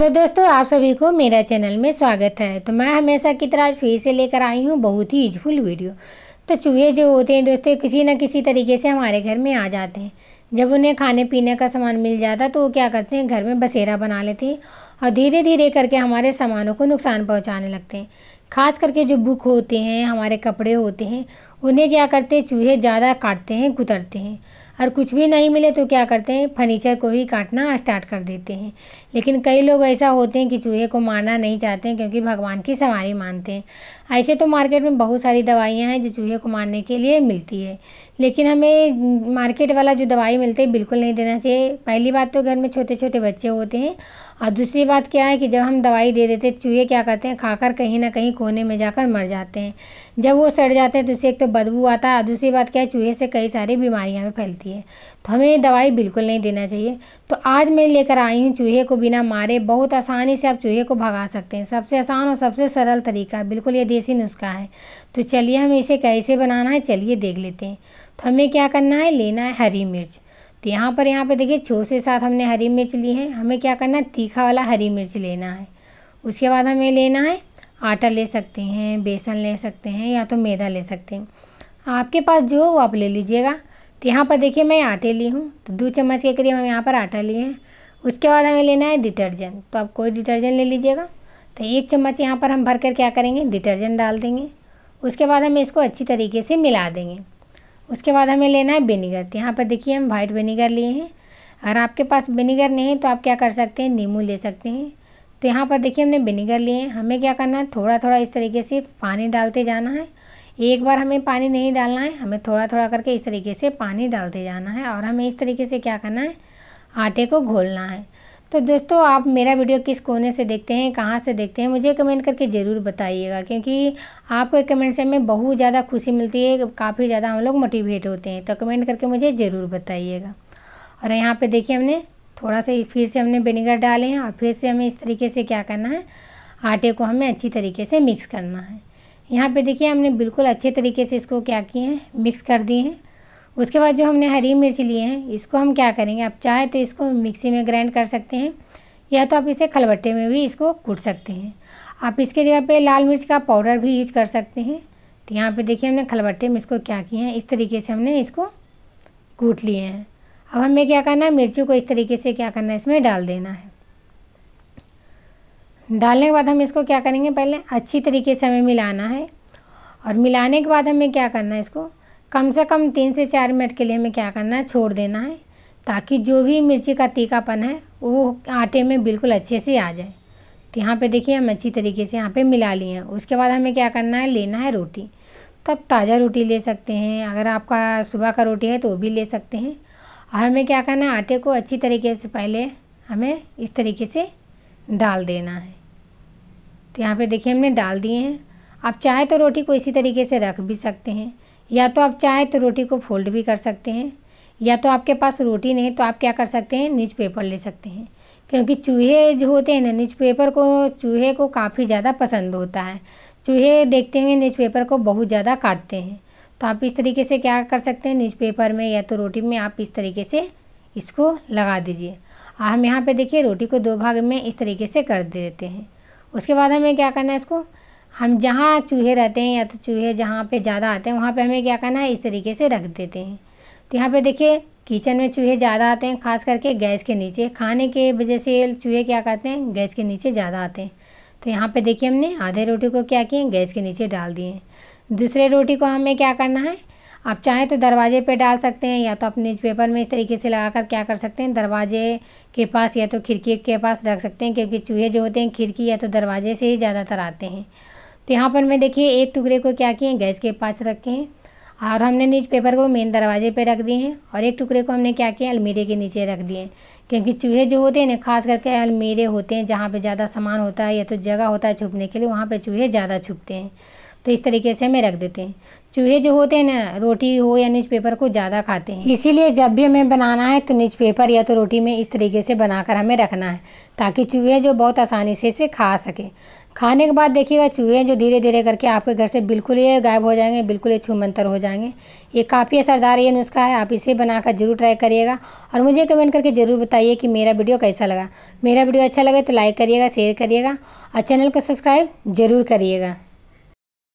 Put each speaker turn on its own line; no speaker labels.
hello तो दोस्तों आप सभी को मेरा चैनल में स्वागत है तो मैं हमेशा की तरह फिर से लेकर आई हूँ बहुत ही यूजफुल वीडियो तो चूहे जो होते हैं दोस्तों किसी ना किसी तरीके से हमारे घर में आ जाते हैं जब उन्हें खाने पीने का सामान मिल जाता तो वो क्या करते हैं घर में बसेरा बना लेते हैं और धीरे धीरे करके हमारे सामानों को नुकसान पहुँचाने लगते हैं खास करके जो बुक होते हैं हमारे कपड़े होते हैं उन्हें क्या करते हैं चूहे ज़्यादा काटते हैं कुतरते हैं और कुछ भी नहीं मिले तो क्या करते हैं फर्नीचर को ही काटना स्टार्ट कर देते हैं लेकिन कई लोग ऐसा होते हैं कि चूहे को मारना नहीं चाहते हैं क्योंकि भगवान की सवारी मानते हैं ऐसे तो मार्केट में बहुत सारी दवाइयाँ हैं जो चूहे को मारने के लिए मिलती है लेकिन हमें मार्केट वाला जो दवाई मिलती है बिल्कुल नहीं देना चाहिए पहली बात तो घर में छोटे छोटे बच्चे होते हैं और दूसरी बात क्या है कि जब हम दवाई दे देते चूहे क्या करते हैं खाकर कहीं ना कहीं कोने में जाकर मर जाते हैं जब वो सड़ जाते हैं तो उससे एक तो बदबू आता है दूसरी बात क्या है चूहे से कई सारी बीमारियाँ भी फैलती है तो हमें ये दवाई बिल्कुल नहीं देना चाहिए तो आज मैं लेकर आई हूँ चूहे को बिना मारे बहुत आसानी से आप चूहे को भगा सकते हैं सबसे आसान और सबसे सरल तरीका बिल्कुल ये देसी नुस्खा है तो चलिए हम इसे कैसे बनाना है चलिए देख लेते हैं तो हमें क्या करना है लेना है हरी मिर्च तो यहाँ पर यहाँ पे देखिए छो से सात हमने हरी मिर्च ली है हमें क्या करना है तीखा वाला हरी मिर्च लेना है उसके बाद हमें लेना है आटा ले सकते हैं बेसन ले सकते हैं या तो मैदा ले सकते हैं आपके पास जो हो वो आप ले लीजिएगा तो यहाँ पर देखिए मैं आटे ली हूँ तो दो चम्मच के करीब हम यहाँ पर आटा लिए हैं उसके बाद हमें लेना है डिटर्जेंट तो आप कोई डिटर्जेंट ले लीजिएगा तो एक चम्मच यहाँ पर हम भर कर क्या करेंगे डिटर्जेंट डाल देंगे उसके बाद हम इसको अच्छी तरीके से मिला देंगे उसके बाद हमें लेना है विनीगर तो यहाँ पर देखिए हम वाइट विनीगर लिए हैं अगर आपके पास विनीगर नहीं है तो आप क्या कर सकते हैं नींबू ले सकते हैं तो यहाँ पर देखिए हमने विनीगर लिए हैं हमें क्या करना है थोड़ा थोड़ा इस तरीके से पानी डालते जाना है एक बार हमें पानी नहीं डालना है हमें थोड़ा थोड़ा करके इस तरीके से पानी डालते जाना है और हमें इस तरीके से क्या करना है आटे को घोलना है तो दोस्तों आप मेरा वीडियो किस कोने से देखते हैं कहाँ से देखते हैं मुझे कमेंट करके ज़रूर बताइएगा क्योंकि आपके कमेंट से हमें बहुत ज़्यादा खुशी मिलती है काफ़ी ज़्यादा हम लोग मोटिवेट होते हैं तो कमेंट करके मुझे ज़रूर बताइएगा और यहाँ पे देखिए हमने थोड़ा सा फिर से हमने विनेगर डाले हैं और फिर से हमें इस तरीके से क्या करना है आटे को हमें अच्छी तरीके से मिक्स करना है यहाँ पर देखिए हमने बिल्कुल अच्छे तरीके से इसको क्या किए हैं मिक्स कर दिए हैं उसके बाद जो हमने हरी मिर्च लिए हैं इसको हम क्या करेंगे आप चाहे तो इसको मिक्सी में ग्राइंड कर सकते हैं या तो आप इसे खलबट्टे में भी इसको कूट सकते हैं आप इसके जगह पे लाल मिर्च का पाउडर भी यूज कर सकते हैं तो यहाँ पे देखिए हमने खलबट्टे में इसको क्या किए हैं इस तरीके से हमने इसको कूट लिए हैं अब हमें क्या करना है मिर्ची को इस तरीके से क्या करना है इसमें डाल देना है डालने के बाद हम इसको क्या करेंगे पहले अच्छी तरीके से हमें मिलाना है और मिलाने के बाद हमें क्या करना है इसको कम से कम तीन से चार मिनट के लिए हमें क्या करना है छोड़ देना है ताकि जो भी मिर्ची का तीखापन है वो आटे में बिल्कुल अच्छे से आ जाए तो यहाँ पे देखिए हम अच्छी तरीके से यहाँ पे मिला लिए हैं उसके बाद हमें क्या करना है लेना है रोटी तो आप ताज़ा रोटी ले सकते हैं अगर आपका सुबह का रोटी है तो वो भी ले सकते हैं और हमें क्या करना है आटे को अच्छी तरीके से पहले हमें इस तरीके से डाल देना है तो यहाँ पे देखिए हमने डाल दिए हैं आप चाहे तो रोटी को इसी तरीके से रख भी सकते हैं या तो आप चाहें तो रोटी को फोल्ड भी कर सकते हैं या तो आपके पास रोटी नहीं तो आप क्या कर सकते हैं न्यूज़ पेपर ले सकते हैं क्योंकि चूहे जो होते हैं ना न्यूज़ पेपर को चूहे को काफ़ी ज़्यादा पसंद होता है चूहे देखते हुए न्यूज़ पेपर को बहुत ज़्यादा काटते हैं तो आप इस तरीके से क्या कर सकते हैं न्यूज़ पेपर में या तो रोटी में आप इस तरीके से इसको लगा दीजिए हम यहाँ पे देखिए रोटी को दो भाग में इस तरीके से कर देते हैं उसके बाद हमें क्या करना है इसको हम जहाँ चूहे रहते हैं या तो चूहे जहाँ पे ज़्यादा आते हैं वहाँ पे हमें क्या करना है इस तरीके से रख देते हैं तो यहाँ पे देखिए किचन में चूहे ज़्यादा आते हैं खास करके गैस के नीचे खाने के वजह से चूहे क्या करते हैं गैस के नीचे ज़्यादा आते हैं तो यहाँ पे देखिए हमने आधे रोटी को क्या किए गैस के नीचे डाल दिए दूसरे रोटी को हमें क्या करना है आप चाहें तो दरवाजे पे डाल सकते हैं या तो आप पेपर में इस तरीके से कर क्या कर सकते हैं दरवाजे के पास या तो खिड़की के पास रख सकते हैं क्योंकि चूहे जो होते हैं खिड़की या तो दरवाजे से ही ज़्यादातर आते हैं तो यहाँ पर मैं देखिए एक टुकड़े को क्या किए गैस के पास रखे हैं और हमने न्यूज़ पेपर को मेन दरवाजे पे रख दिए हैं और एक टुकड़े को हमने क्या किया अलमीरे के नीचे रख दिए हैं क्योंकि चूहे जो होते हैं ना खास करके अलमीरे होते हैं जहाँ पे ज़्यादा सामान होता है या तो जगह होता है छुपने के लिए वहाँ पे चूहे ज़्यादा छुपते हैं तो इस तरीके से हमें रख देते हैं चूहे जो होते हैं ना रोटी हो या न्यूज पेपर को ज़्यादा खाते हैं इसीलिए जब भी हमें बनाना है तो न्यूज पेपर या तो रोटी में इस तरीके से बनाकर हमें रखना है ताकि चूहे जो बहुत आसानी से इसे खा सके खाने के बाद देखिएगा चूहे जो धीरे धीरे करके आपके घर से बिल्कुल ही गायब हो जाएंगे बिल्कुल ही छूमंतर हो जाएंगे ये काफ़ी असरदार ये नुस्खा है आप इसे बनाकर जरूर ट्राई करिएगा और मुझे कमेंट करके ज़रूर बताइए कि मेरा वीडियो कैसा लगा मेरा वीडियो अच्छा लगे तो लाइक करिएगा शेयर करिएगा और चैनल को सब्सक्राइब ज़रूर करिएगा